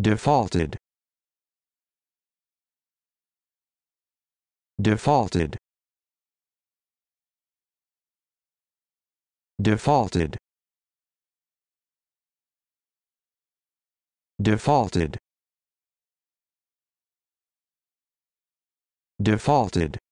defaulted defaulted defaulted defaulted defaulted